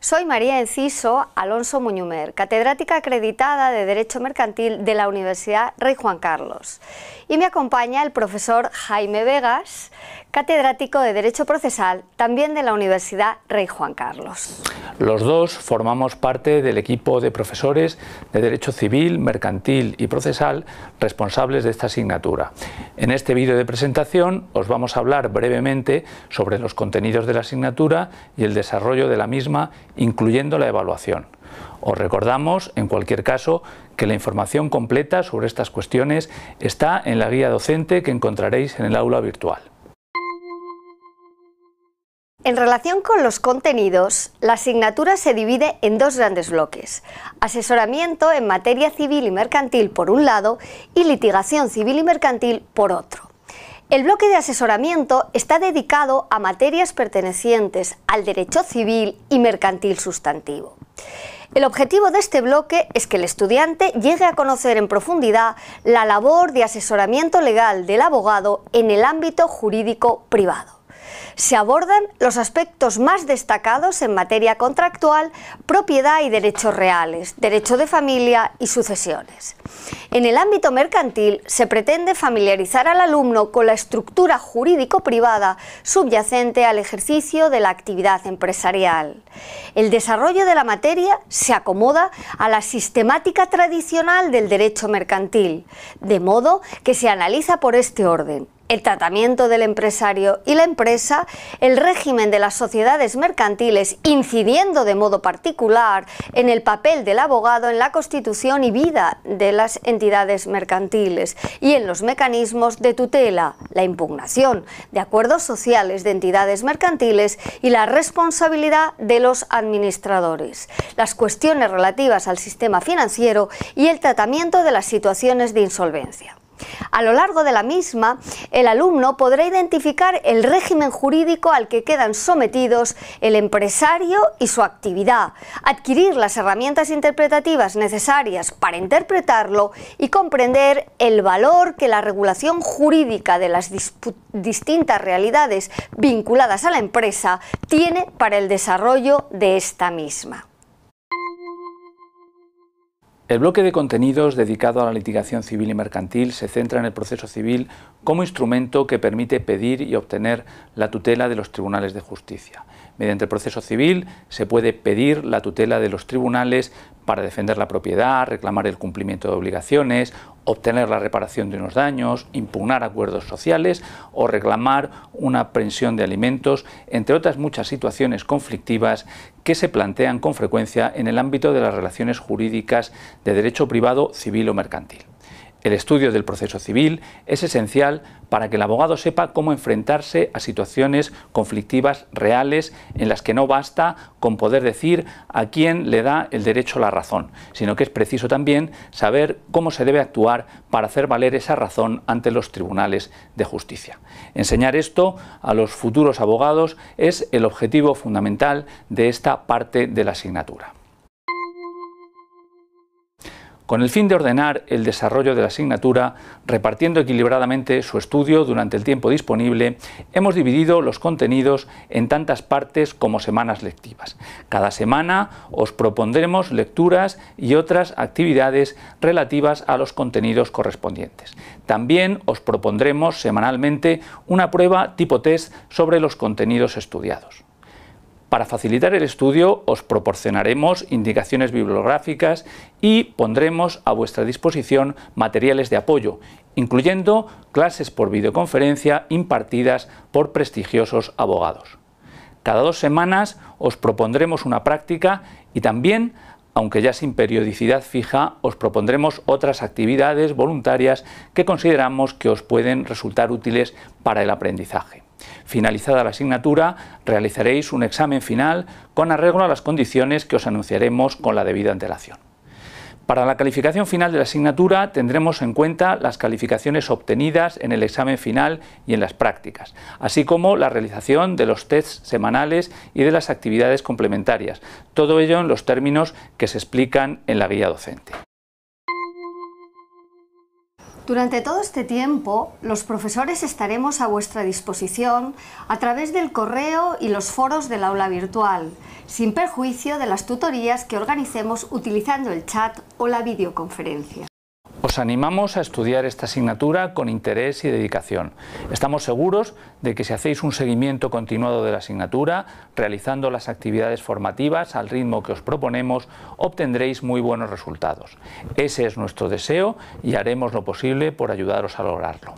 Soy María Enciso Alonso Muñumer, catedrática acreditada de Derecho Mercantil de la Universidad Rey Juan Carlos. Y me acompaña el profesor Jaime Vegas, catedrático de Derecho Procesal también de la Universidad Rey Juan Carlos. Los dos formamos parte del equipo de profesores de Derecho Civil, Mercantil y Procesal responsables de esta asignatura. En este vídeo de presentación os vamos a hablar brevemente sobre los contenidos de la asignatura y el desarrollo de la misma incluyendo la evaluación. Os recordamos, en cualquier caso, que la información completa sobre estas cuestiones está en la guía docente que encontraréis en el aula virtual. En relación con los contenidos, la asignatura se divide en dos grandes bloques. Asesoramiento en materia civil y mercantil por un lado y litigación civil y mercantil por otro. El bloque de asesoramiento está dedicado a materias pertenecientes al derecho civil y mercantil sustantivo. El objetivo de este bloque es que el estudiante llegue a conocer en profundidad la labor de asesoramiento legal del abogado en el ámbito jurídico privado se abordan los aspectos más destacados en materia contractual, propiedad y derechos reales, derecho de familia y sucesiones. En el ámbito mercantil se pretende familiarizar al alumno con la estructura jurídico-privada subyacente al ejercicio de la actividad empresarial. El desarrollo de la materia se acomoda a la sistemática tradicional del derecho mercantil, de modo que se analiza por este orden el tratamiento del empresario y la empresa, el régimen de las sociedades mercantiles incidiendo de modo particular en el papel del abogado en la constitución y vida de las entidades mercantiles y en los mecanismos de tutela, la impugnación de acuerdos sociales de entidades mercantiles y la responsabilidad de los administradores, las cuestiones relativas al sistema financiero y el tratamiento de las situaciones de insolvencia. A lo largo de la misma, el alumno podrá identificar el régimen jurídico al que quedan sometidos el empresario y su actividad, adquirir las herramientas interpretativas necesarias para interpretarlo y comprender el valor que la regulación jurídica de las distintas realidades vinculadas a la empresa tiene para el desarrollo de esta misma. El bloque de contenidos dedicado a la litigación civil y mercantil se centra en el proceso civil como instrumento que permite pedir y obtener la tutela de los tribunales de justicia. Mediante el proceso civil se puede pedir la tutela de los tribunales para defender la propiedad, reclamar el cumplimiento de obligaciones, obtener la reparación de unos daños, impugnar acuerdos sociales o reclamar una pensión de alimentos, entre otras muchas situaciones conflictivas que se plantean con frecuencia en el ámbito de las relaciones jurídicas de derecho privado, civil o mercantil. El estudio del proceso civil es esencial para que el abogado sepa cómo enfrentarse a situaciones conflictivas reales en las que no basta con poder decir a quién le da el derecho a la razón, sino que es preciso también saber cómo se debe actuar para hacer valer esa razón ante los tribunales de justicia. Enseñar esto a los futuros abogados es el objetivo fundamental de esta parte de la asignatura con el fin de ordenar el desarrollo de la asignatura, repartiendo equilibradamente su estudio durante el tiempo disponible, hemos dividido los contenidos en tantas partes como semanas lectivas. Cada semana os propondremos lecturas y otras actividades relativas a los contenidos correspondientes. También os propondremos semanalmente una prueba tipo test sobre los contenidos estudiados. Para facilitar el estudio os proporcionaremos indicaciones bibliográficas y pondremos a vuestra disposición materiales de apoyo, incluyendo clases por videoconferencia impartidas por prestigiosos abogados. Cada dos semanas os propondremos una práctica y también, aunque ya sin periodicidad fija, os propondremos otras actividades voluntarias que consideramos que os pueden resultar útiles para el aprendizaje. Finalizada la asignatura, realizaréis un examen final con arreglo a las condiciones que os anunciaremos con la debida antelación. Para la calificación final de la asignatura tendremos en cuenta las calificaciones obtenidas en el examen final y en las prácticas, así como la realización de los tests semanales y de las actividades complementarias, todo ello en los términos que se explican en la guía docente. Durante todo este tiempo, los profesores estaremos a vuestra disposición a través del correo y los foros del aula virtual, sin perjuicio de las tutorías que organicemos utilizando el chat o la videoconferencia animamos a estudiar esta asignatura con interés y dedicación. Estamos seguros de que si hacéis un seguimiento continuado de la asignatura, realizando las actividades formativas al ritmo que os proponemos, obtendréis muy buenos resultados. Ese es nuestro deseo y haremos lo posible por ayudaros a lograrlo.